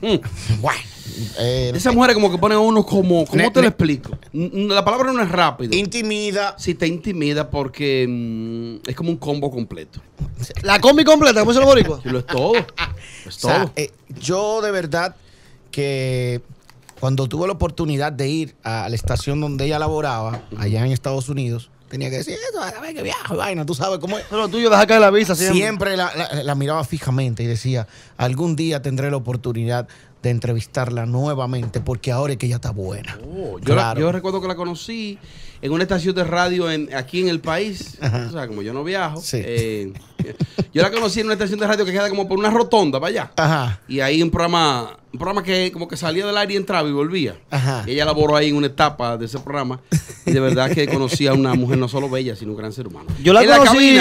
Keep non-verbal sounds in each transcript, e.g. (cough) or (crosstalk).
Mm. Eh, Esa mujer como que pone a uno como... ¿Cómo te lo explico? La palabra no es rápida Intimida. si te intimida porque mm, es como un combo completo. La combi completa, ¿cómo se el boricua? lo es todo. Es todo. Eh, yo de verdad que cuando tuve la oportunidad de ir a la estación donde ella laboraba, allá en Estados Unidos, Tenía que decir, eso, a ver que viajo, vaina, tú sabes cómo es. Pero tú yo acá caer la visa siempre. la miraba fijamente y decía, algún día tendré la oportunidad de entrevistarla nuevamente, porque ahora es que ella está buena. Oh, yo, recuerdo que la conocí en una estación de radio aquí en el país. O sea, como yo no viajo. Eh, yo la conocí en una estación de radio que queda como por una rotonda para allá. Y ahí un programa, un programa que como que salía del aire y entraba y volvía. ella laboró ahí en una etapa de ese programa. Y de verdad que conocí a una mujer no solo bella, sino un gran ser humano. Yo la conocí.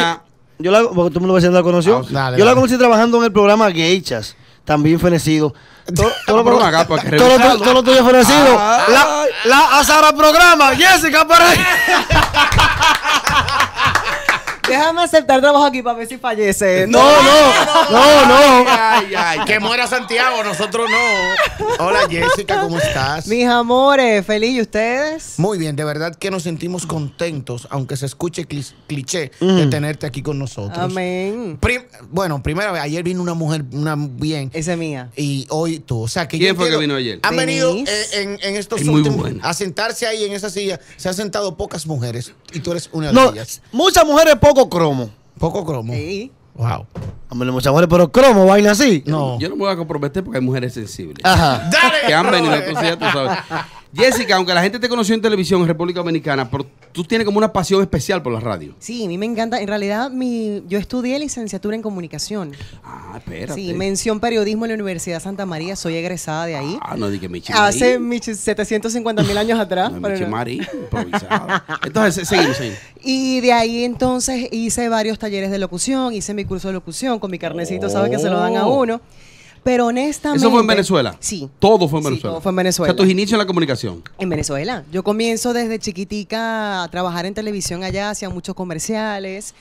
yo la, me lo a decir, la conoció. yo la conocí trabajando en el programa Geichas también fenecido. (laughs) Todo, lo, tuyo fenecido. la, Azara programa, Jessica para (laughs) Déjame aceptar trabajo aquí para ver si fallece. No, no, no, no. Ay, ay, que muera Santiago, nosotros no. Hola Jessica, ¿cómo estás? Mis amores, feliz y ustedes. Muy bien, de verdad que nos sentimos contentos, aunque se escuche cliché, de tenerte aquí con nosotros. Amén. bueno, primera vez, ayer vino una mujer, una bien. Esa es mía. Y hoy tú. O sea, que ¿Quién fue que vino ayer? Han venido eh, en, estos últimos. A sentarse ahí en esa silla. Se han sentado pocas mujeres y tú eres una de ellas. Muchas mujeres, pocas poco cromo. Poco cromo. Sí. Wow. Hombre, muchas mujeres, pero cromo, vaina así. No. Yo no me voy a comprometer porque hay mujeres sensibles. Ajá. Que han venido, entonces este ya tú sabes. Jessica, aunque la gente te conoció en televisión en República Dominicana, tú tienes como una pasión especial por la radio. Sí, a mí me encanta. En realidad, mi, yo estudié licenciatura en comunicación. Ah, espérate. Sí, mención periodismo en la Universidad Santa María. Soy egresada de ahí. Ah, no dije Michi Hace 750 mil años atrás. No, Michi Marí, Entonces, seguimos, Y de ahí entonces hice varios talleres de locución, hice mi curso de locución con mi carnecito, ¿sabes? Que se lo dan a oh. uno. Pero honestamente. ¿Eso fue en Venezuela? Sí. Todo fue en Venezuela. Sí, todo fue en Venezuela. O sea, tus inicios en la comunicación. En Venezuela. Yo comienzo desde chiquitica a trabajar en televisión allá, hacía muchos comerciales.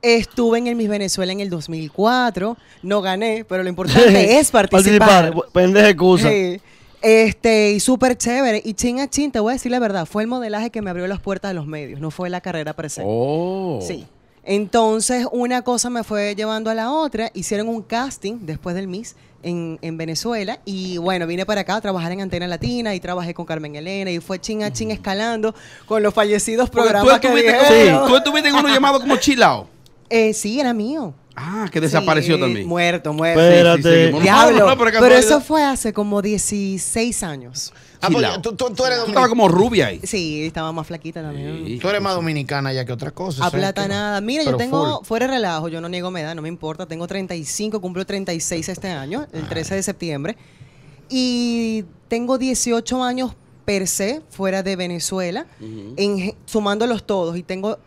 Estuve en el Miss Venezuela en el 2004. No gané, pero lo importante (laughs) es participar. Participar, excusa. Sí. Este, y súper chévere. Y chin a chin, te voy a decir la verdad, fue el modelaje que me abrió las puertas de los medios, no fue la carrera presente. Oh. Sí. Entonces, una cosa me fue llevando a la otra. Hicieron un casting después del Miss en, Venezuela y bueno, vine para acá a trabajar en Antena Latina y trabajé con Carmen Elena y fue ching a escalando con los fallecidos programas tú que sí. Tú uno (laughs) llamado como Chilao. Eh, sí, era mío. Ah, que desapareció también. Muerto, muerto. Diablo. pero, eso fue hace como 16 años. Ah, pues, tú, tú, como rubia ahí. Sí, estaba más flaquita también. tú eres más dominicana ya que otra cosa. Aplatanada. Mira, yo tengo, fuera de relajo, yo no niego mi edad, no me importa. Tengo 35, cumplo 36 este año, el 13 de septiembre. Y tengo 18 años per se, fuera de Venezuela, sumándolos todos. Y tengo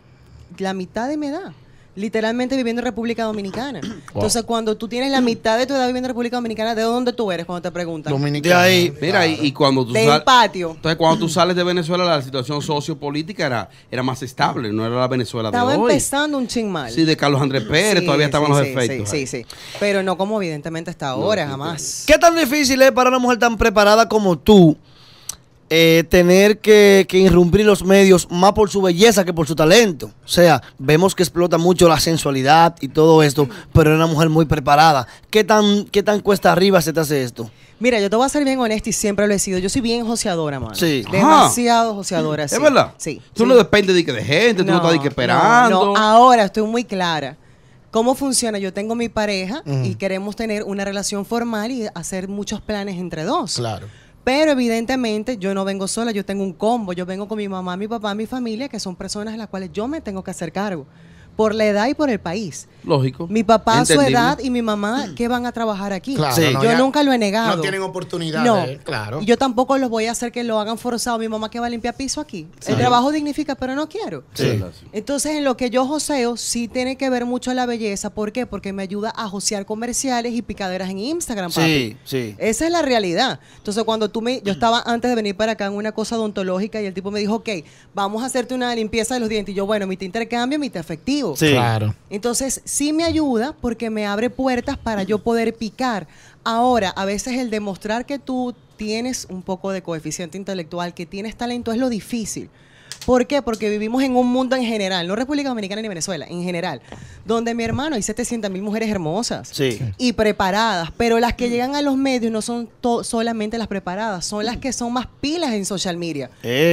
la mitad de mi edad literalmente viviendo en República Dominicana. (clears throat) Entonces, cuando tú tienes la mitad de tu edad viviendo en República Dominicana, ¿de dónde tú eres cuando te preguntan? Dominicana. De ahí, mira, y, cuando tú patio. Entonces, cuando tú sales de Venezuela, la situación sociopolítica era, era más estable, no era la Venezuela de hoy. Estaba empezando un ching mal. Sí, de Carlos Andrés Pérez, todavía estaban los efectos. Sí, sí, sí. Pero no como evidentemente hasta ahora, jamás. ¿Qué tan difícil es para una mujer tan preparada como tú? Eh, tener que, que irrumpir los medios más por su belleza que por su talento. O sea, vemos que explota mucho la sensualidad y todo esto, pero era una mujer muy preparada. ¿Qué tan, qué tan cuesta arriba se te hace esto? Mira, yo te voy a ser bien honesta y siempre lo he sido. Yo soy bien joseadora, mano. Sí. Demasiado joseadora. ¿Es verdad? Sí. Tú no dependes de, de gente, tú no estás que esperando. ahora estoy muy clara. ¿Cómo funciona? Yo tengo mi pareja y queremos tener una relación formal y hacer muchos planes entre dos. Claro. Pero evidentemente yo no vengo sola, yo tengo un combo, yo vengo con mi mamá, mi papá, mi familia, que son personas a las cuales yo me tengo que hacer cargo por la edad y por el país. Lógico. Mi papá su edad y mi mamá que van a trabajar aquí. Claro, yo nunca lo he negado. No tienen oportunidad. No, claro. Yo tampoco los voy a hacer que lo hagan forzado. Mi mamá que va a limpiar piso aquí. El trabajo dignifica, pero no quiero. Entonces, en lo que yo joseo, sí tiene que ver mucho la belleza. ¿Por qué? Porque me ayuda a josear comerciales y picaderas en Instagram. Sí, sí. Esa es la realidad. Entonces, cuando tú me. Yo estaba antes de venir para acá en una cosa odontológica y el tipo me dijo, ok, vamos a hacerte una limpieza de los dientes. Y yo, bueno, mi te intercambio, mi te afectivo Sí. Claro. Entonces, sí me ayuda porque me abre puertas para yo poder picar. Ahora, a veces el demostrar que tú tienes un poco de coeficiente intelectual, que tienes talento, es lo difícil. ¿Por qué? Porque vivimos en un mundo en general, no República Dominicana ni Venezuela, en general, donde mi hermano hay 700 mil mujeres hermosas y preparadas, pero las que llegan a los medios no son solamente las preparadas, son las que son más pilas en social media.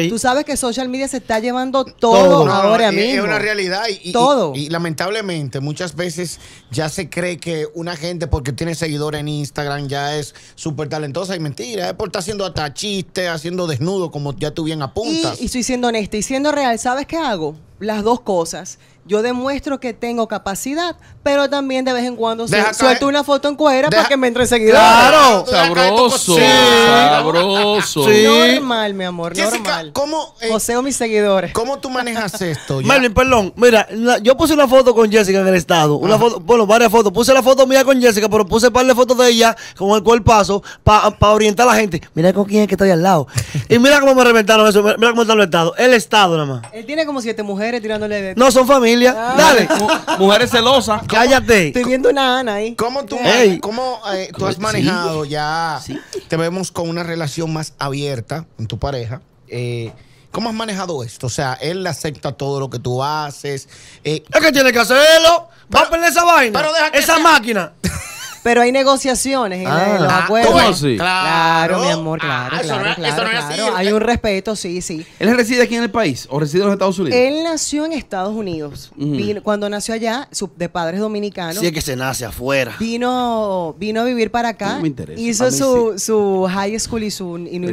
Tú sabes que social media se está llevando todo, ahora mismo. Es una realidad y, todo. Y, lamentablemente muchas veces ya se cree que una gente porque tiene seguidores en Instagram ya es súper talentosa y mentira, es por estar haciendo hasta chistes, haciendo desnudo como ya tú bien apuntas. Y, y estoy siendo honesta siendo real, ¿sabes qué hago? Las dos cosas yo demuestro que tengo capacidad, pero también de vez en cuando suelto una foto en cuera para que me entre seguidores. Claro, sabroso, sabroso. Normal, mi amor, Jessica, normal. ¿cómo, Poseo eh, mis seguidores. ¿Cómo tú manejas esto? Marvin, perdón, mira, yo puse una foto con Jessica en el estado, una ah. foto, bueno, varias fotos, puse la foto mía con Jessica, pero puse un par de fotos de ella con el paso para orientar a la gente. Mira con quién es que estoy al lado. y mira cómo me reventaron eso, mira cómo están los estados el estado nada más. Él tiene como siete mujeres tirándole de... No, son familias. Ah. Dale. mujeres celosas. (laughs) Cállate. Estoy viendo una Ana ahí. ¿Cómo tú, eh, has manejado ya? Sí. Te vemos con una relación más abierta con tu pareja. Eh, ¿Cómo has manejado esto? O sea, él le acepta todo lo que tú haces. Eh, es que tiene que hacerlo. Va a perder esa vaina. esa máquina. (laughs) Pero hay negociaciones en, los acuerdos. ¿Cómo así? Claro, mi amor, ah, claro. eso no, claro, Así. Hay un respeto, sí, sí. ¿Él reside aquí en el país o reside en los Estados Unidos? Él nació en Estados Unidos. cuando nació allá, de padres dominicanos. Sí, es que se nace afuera. Vino, vino a vivir para acá. No me interesa. Hizo su, su, high school y su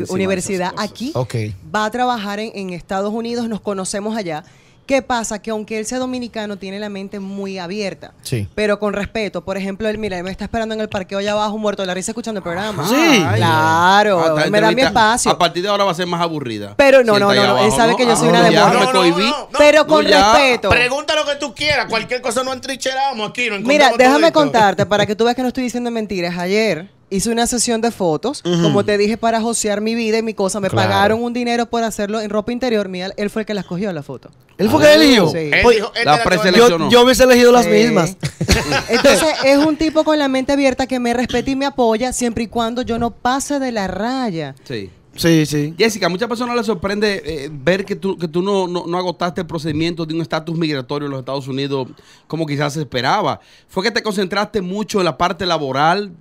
universidad aquí. Okay. Va a trabajar en, en Estados Unidos. Nos conocemos allá. ¿Qué pasa? Que aunque él sea dominicano, tiene la mente muy abierta. Sí. Pero con respeto. Por ejemplo, él, mira, él me está esperando en el parqueo allá abajo, muerto de la risa, escuchando el programa. sí. Claro. Ah, me da mi espacio. A partir de ahora va a ser más aburrida. Pero no, no, no, Él sabe que yo soy una no, Pero con respeto. Pregunta lo que tú quieras, cualquier cosa no entricheramos aquí. Mira, déjame contarte para que (laughs) tú veas que no estoy diciendo mentiras. Ayer hice una sesión de fotos, como te dije, para josear mi vida y mi cosa. Me pagaron un dinero por hacerlo en ropa interior Mira, Él fue el que las cogió la foto. ¿Él fue el ah, que eligió? Pues, yo, yo, hubiese elegido las mismas. (laughs) Entonces, es un tipo con la mente abierta que me respeta y me apoya siempre y cuando yo no pase de la raya. Sí. Sí, sí. Jessica, a muchas personas les sorprende eh, ver que tú, no, agotaste el procedimiento de un estatus migratorio en los Estados Unidos como quizás se esperaba. Fue que te concentraste mucho en la parte laboral,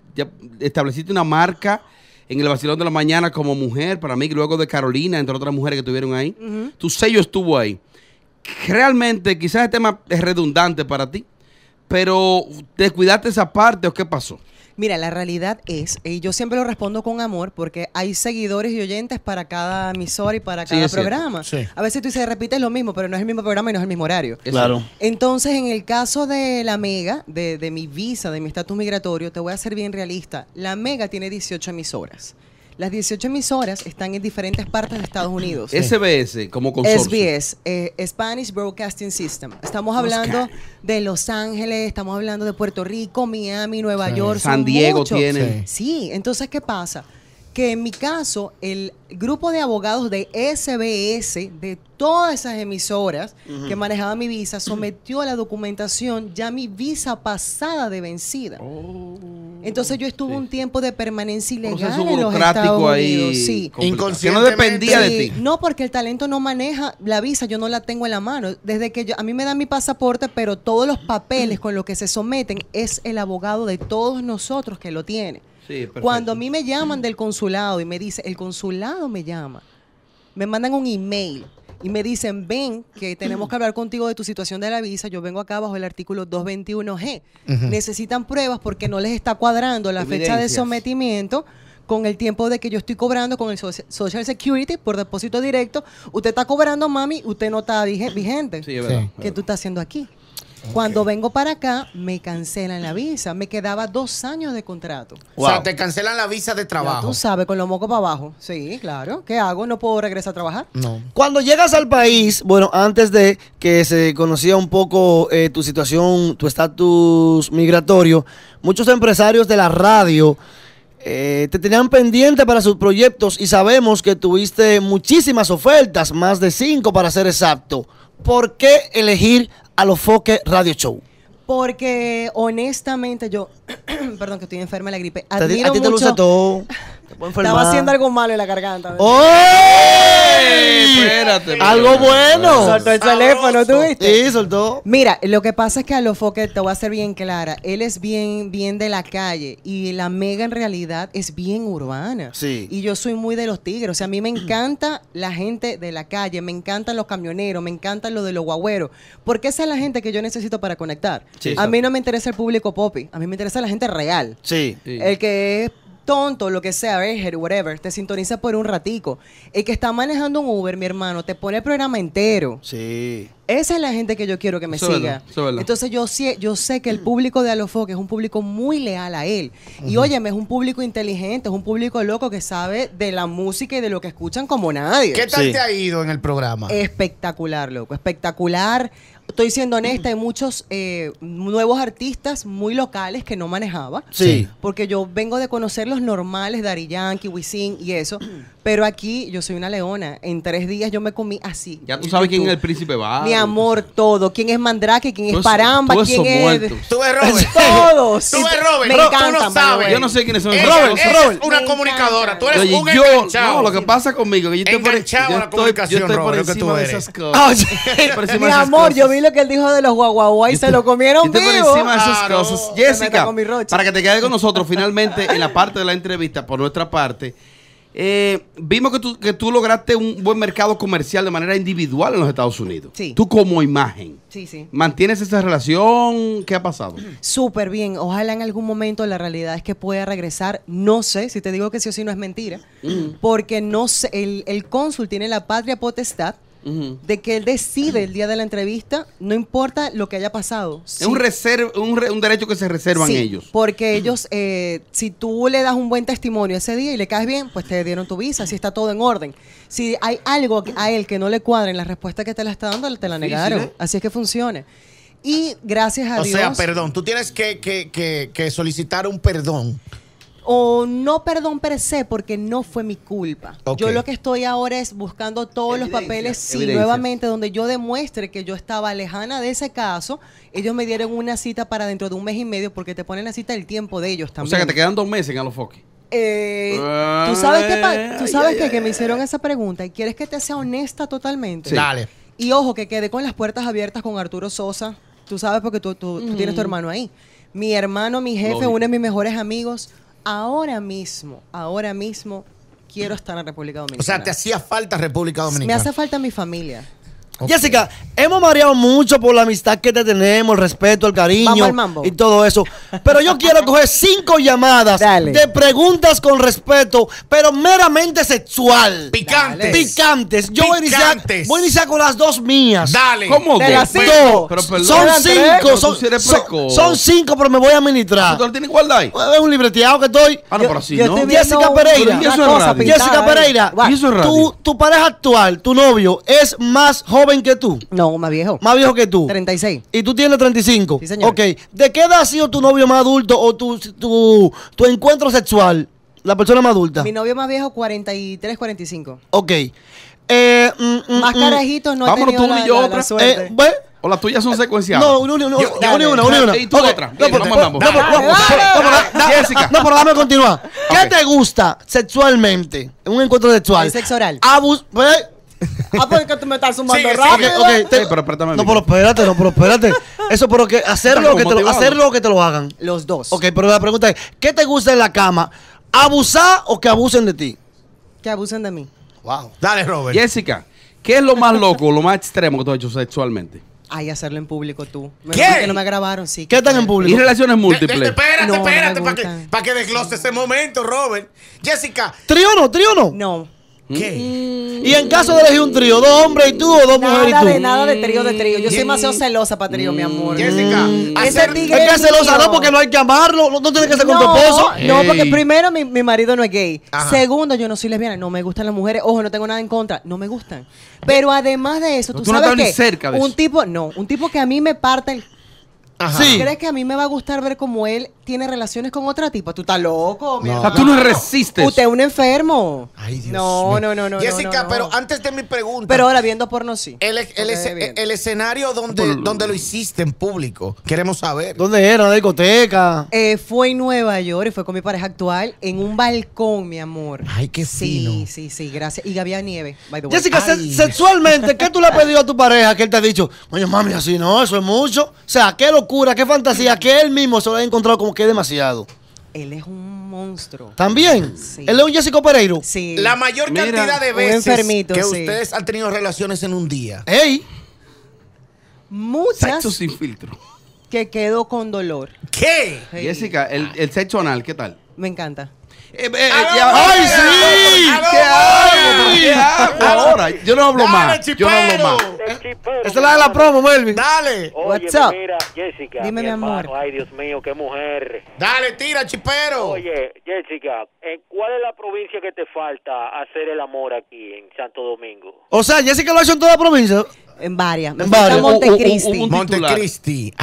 estableciste una marca en el vacilón de la mañana como mujer, para mí, luego de Carolina, entre otras mujeres que estuvieron ahí. Tu sello estuvo ahí. Realmente, quizás el tema es redundante para ti, pero descuidaste esa parte o qué pasó. Mira, la realidad es, y yo siempre lo respondo con amor, porque hay seguidores y oyentes para cada emisora y para cada programa. A veces tú dices, repites lo mismo, pero no es el mismo programa y no es el mismo horario. Claro. Entonces, en el caso de la Mega, de, de mi visa, de mi estatus migratorio, te voy a ser bien realista. La Mega tiene 18 emisoras. Las 18 emisoras están en diferentes partes de Estados Unidos. SBS como consorcio. SBS, eh, Spanish Broadcasting System. Estamos hablando de Los Ángeles, estamos hablando de Puerto Rico, Miami, Nueva York. San Diego tiene. Sí. entonces, ¿qué pasa? que en mi caso el grupo de abogados de SBS, de todas esas emisoras que manejaba mi visa, sometió a la documentación ya mi visa pasada de vencida. Oh. Entonces yo estuve un tiempo de permanencia ilegal en los Estados Unidos. Sí. no dependía de ti. No, porque el talento no maneja la visa, yo no la tengo en la mano. Desde que yo, a mí me dan mi pasaporte, pero todos los papeles con los que se someten es el abogado de todos nosotros que lo tiene. Cuando a mí me llaman del consulado y me dice, el consulado me llama me mandan un email y me dicen, ven, que tenemos que hablar contigo de tu situación de la visa, yo vengo acá bajo el artículo 221G. Necesitan pruebas porque no les está cuadrando la fecha de sometimiento con el tiempo de que yo estoy cobrando con el Social Security por depósito directo. Usted está cobrando, mami, usted no está vigente. Sí, ¿Qué tú estás haciendo aquí? Cuando vengo para acá, me cancelan la visa. Me quedaba dos años de contrato. O sea, te cancelan la visa de trabajo. tú sabes, con lo mocos para abajo. Sí, claro. ¿Qué hago? ¿No puedo regresar a trabajar? No. Cuando llegas al país, bueno, antes de que se conocía un poco eh, tu situación, tu estatus migratorio, muchos empresarios de la radio... Eh, te tenían pendiente para sus proyectos y sabemos que tuviste muchísimas ofertas, más de cinco para ser exacto. ¿Por qué elegir a los Foques Radio Show? Porque honestamente yo, (clears throat) perdón que estoy enferma de la gripe, admiro a te mucho... todo. Estaba haciendo algo malo en la garganta. ¡Oh! Espérate. Algo bueno. Soltó el teléfono, ¿tú viste? Sí, soltó. Mira, lo que pasa es que a lo foques te voy a ser bien clara. Él es bien, bien de la calle. Y la mega en realidad es bien urbana. Sí. Y yo soy muy de los tigres. O sea, a mí me encanta la gente de la calle. Me encantan los camioneros. Me encantan lo de los guagüeros. Porque esa es la gente que yo necesito para conectar. Sí, a mí no me interesa el público popi. A mí me interesa la gente real. sí. El que es tonto, lo que sea, eh, whatever, te sintoniza por un ratico. El que está manejando un Uber, mi hermano, te pone el programa entero. Sí. Esa es la gente que yo quiero que me siga. Entonces yo, yo sé que el público de Alofoque es un público muy leal a él. Y óyeme, es un público inteligente, es un público loco que sabe de la música y de lo que escuchan como nadie. ¿Qué tal te ha ido en el programa? Espectacular, loco, espectacular estoy siendo honesta, hay muchos eh, nuevos artistas muy locales que no manejaba. Sí. Porque yo vengo de conocer los normales, Dari Yankee, Wisin y eso. Pero aquí yo soy una leona. En tres días yo me comí así. Ya tú sabes quién es el príncipe va. Mi amor, todo. ¿Quién es Mandrake? ¿Quién es Paramba? ¿Quién es.? Tú eres Robert. (laughs) Todos. Tú eres Robert. Me tú no Yo no sé quiénes son. Robert, Robert. una comunicadora. Tú eres un enganchado. No, lo que pasa conmigo. Yo estoy por, (laughs) estoy por encima de esas cosas. Mi amor, yo vi lo que él dijo de los y Se lo comieron vivo. Yo por encima de esas cosas. Jessica, para que te quedes con nosotros finalmente en la parte de la entrevista, por nuestra parte. Eh, vimos que tú, que tú lograste un buen mercado comercial de manera individual en los Estados Unidos. Sí. Tú como imagen. Sí, sí. ¿Mantienes esa relación? ¿Qué ha pasado? Súper bien. Ojalá en algún momento la realidad es que pueda regresar. No sé, si te digo que sí o sí no es mentira, mm. porque no el, el cónsul tiene la patria potestad de que él decide el día de la entrevista, no importa lo que haya pasado. Es un, un, un, derecho que se reservan ellos. Porque ellos, eh, si tú le das un buen testimonio ese día y le caes bien, pues te dieron tu visa, si está todo en orden. Si hay algo a él que no le cuadra en la respuesta que te la está dando, te la negaron. Así es que funciona. Y gracias a Dios. O sea, perdón, tú tienes que, que, que, que solicitar un perdón o no perdón per se porque no fue mi culpa. Yo lo que estoy ahora es buscando todos los papeles, sí, nuevamente donde yo demuestre que yo estaba lejana de ese caso. Ellos me dieron una cita para dentro de un mes y medio porque te ponen la cita el tiempo de ellos también. O sea que te quedan dos meses en Alofoque. Eh, tú eh, sabes que sabes que, me hicieron esa pregunta y quieres que te sea honesta totalmente. Dale. Y ojo que quedé con las puertas abiertas con Arturo Sosa. Tú sabes porque tú, tú tienes tu mm. hermano ahí. Mi hermano, mi jefe, uno de mis mejores amigos ahora mismo, ahora mismo quiero estar en la República Dominicana. O sea, te hacía falta República Dominicana. Me hace falta mi familia. Jessica, hemos mareado mucho por la amistad que te tenemos, el respeto, el cariño y todo eso. Pero yo quiero coger cinco llamadas de preguntas con respeto, pero meramente sexual. Picantes. Picantes. Yo Voy, a iniciar, voy a iniciar con las dos mías. Dale. ¿Cómo de las son cinco. Son, cinco, pero me voy a administrar. ¿Tú tienes igualdad ahí? Es un libreteado que estoy. Ah, no, pero así, ¿no? Jessica Pereira. Jessica Pereira, tú, tu pareja actual, tu novio, es más joven joven que tú? No, más viejo. ¿Más viejo que tú? 36. ¿Y tú tienes 35? Sí, señor. Ok. ¿De qué edad ha sido tu novio más adulto o tu, tu, tu encuentro sexual? La persona más adulta. Mi novio más viejo, 43, 45. Ok. Eh, mm, mm, más mm. carajitos no Vámonos he tenido tú la, y yo, la, eh, o las tuyas son secuenciadas. No, una, una, una, una, Y tú okay. otra. No, no, mandamos. no, Jessica. No, pero dame continuar. ¿Qué te gusta sexualmente? En un encuentro sexual. El sexo oral. Abus. Ah, pues que tú me estás sumando rápido. pero espérate, no, pero espérate, no, pero espérate. Eso, pero que hacerlo que, te lo, que te lo hagan. Los dos. Ok, pero la pregunta es, ¿qué te gusta en la cama? ¿Abusar o que abusen de ti? Que abusen de mí. Wow. Dale, Robert. Jessica, ¿qué es lo más loco, lo más extremo que tú has hecho sexualmente? Ay, hacerlo en público tú. ¿Qué? Que no me grabaron, sí. ¿Qué están en público? Y relaciones múltiples. De, espérate, espérate, para que, desglose ese momento, Robert. Jessica. ¿Trío no? no? No. ¿Qué? Y en caso de elegir un trío, dos hombres y tú o dos mujeres y tú. De, nada de trío, de trío. Yo soy demasiado celosa para trío, mi amor. Mm. Jessica, mm. es que es celosa no porque no hay que amarlo, no, tienes tiene que ser con tu esposo. No, porque primero mi, mi marido no es gay. Segundo, yo no soy lesbiana, no me gustan las mujeres. Ojo, no tengo nada en contra, no me gustan. Pero además de eso, tú, sabes ni cerca un tipo, no, un tipo que a mí me parte el crees que a mí me va a gustar ver cómo él tiene relaciones con otra tipa? Tú estás loco. O tú no resistes. Usted es un enfermo. Ay, Dios no, mío. no, no, no. Jessica, no, pero antes de mi pregunta. Pero ahora viendo porno sí. El, escenario donde, donde lo hiciste en público, queremos saber. ¿Dónde era? ¿La discoteca? Eh, fue en Nueva York y fue con mi pareja actual en un balcón, mi amor. Ay, qué fino. Sí, sí, sí, gracias. Y a Nieve, Jessica, sexualmente, ¿qué tú le has pedido a tu pareja que él te ha dicho? Oye, mami, así no, eso es mucho. O sea, ¿qué lo locura, qué fantasía, que él mismo se lo ha encontrado como que demasiado. Él es un monstruo. ¿También? Sí. ¿Él es un Jessico Pereiro? Sí. La mayor cantidad de veces que ustedes han tenido relaciones en un día. ¡Ey! Muchas. sin filtro. Que quedó con dolor. ¿Qué? Jessica, el, el sexo anal, ¿qué tal? Me encanta. Eh, eh, ¡Ay, sí! ¿Qué hago? ahora? Yo no hablo más. Yo no hablo más. ¿Eh? Esa es la de la promo, Melvin. Dale. What's up? mira, Jessica. Dime, mi, amor. ay, Dios mío, qué mujer. Dale, tira, chipero. Oye, Jessica, ¿en ¿cuál es la provincia que te falta hacer el amor aquí en Santo Domingo? O sea, Jessica lo ha hecho en toda la provincia. En varias. En varias. Montecristi. Montecristi.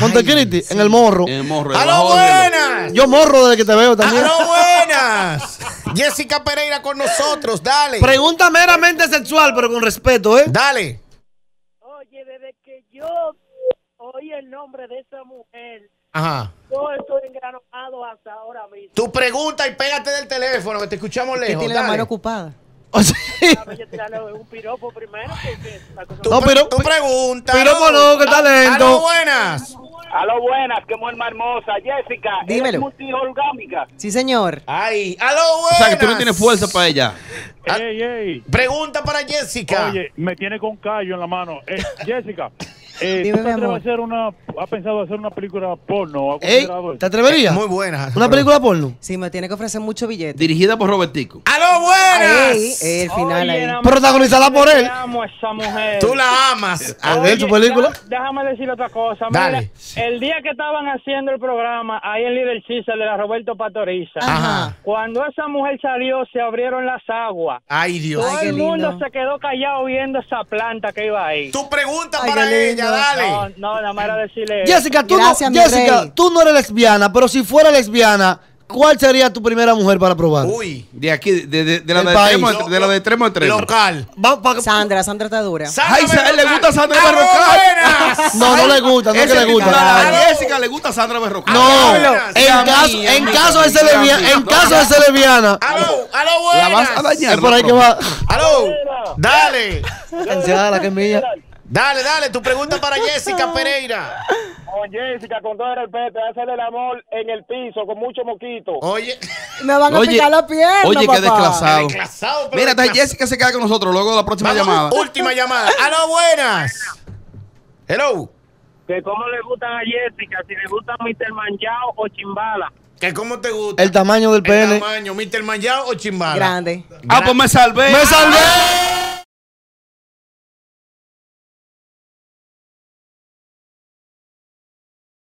en el morro. A lo buenas! Yo morro desde que te veo también. lo (laughs) buenas! Jessica Pereira con nosotros, dale. Pregunta meramente sexual, pero con respeto, ¿eh? Dale. Oye, desde que yo oí el nombre de esa mujer, Ajá. Yo estoy engranado hasta ahora mismo. Tu pregunta y pégate del teléfono, que te escuchamos lejos. Que tiene la mano ocupada. No, pero tú pregunta. Piropo no, que está buenas. Aló, buenas, qué mujer hermosa. Jessica, Dímelo. Sí, señor. Ay, aló, buenas. O sea, que tú no tienes fuerza para ella. Pregunta para Jessica. Oye, me tiene con callo en la mano. Eh, Jessica. Eh, ¿Ha pensado hacer una película porno? ¿Te atreverías? muy buena. ¿Una película porno? Sí, me tiene que ofrecer mucho billete. Dirigida por Robertico. a lo bueno! Eh, el final Protagonizada por él. Amo esa mujer. Tú la amas. A eh, ver película. Déjame decir otra cosa. Dale. el día que estaban haciendo el programa, ahí en Líder Chisel de la Roberto Patoriza, Ajá. cuando esa mujer salió, se abrieron las aguas. ¡Ay, Dios! Todo el mundo se quedó callado viendo esa planta que iba ahí. Tu pregunta para ella. No, no, nada más era decirle. Jessica, tú, no, Jessica tú no eres lesbiana, pero si fuera lesbiana. ¿Cuál sería tu primera mujer para probar? Uy, de aquí, de, de, de la de extremo, lo, de, de Local. Sandra, Sandra está dura. Ay, le gusta Sandra Berrocal. (laughs) No, no le gusta, no es que le gusta. A Jessica le gusta Sandra Berrocal. No, en caso, en caso de ser lesbiana, en caso de ser lesbiana. Aló, aló, La vas a dañar. Es por ahí que va. Aló, dale. la que es mía. Dale, dale, tu pregunta para Jessica (laughs) Pereira. Oye, Jessica, con todo el respeto, hacer el amor en el piso con mucho moquito. Oye, me van a oye, picar la pierna. Oye, papá. qué desclasado. Mira, Jessica se queda con nosotros luego de la próxima llamada. Última llamada. las buenas! Hello. Que cómo le gustan a Jessica, si le gusta Mr. Manjao o Chimbala. ¿Qué cómo te gusta? El tamaño del pene. El tamaño, Mr. Manjao o Chimbala. Grande. Ah, pues me salvé. ¡Me salvé! Ah.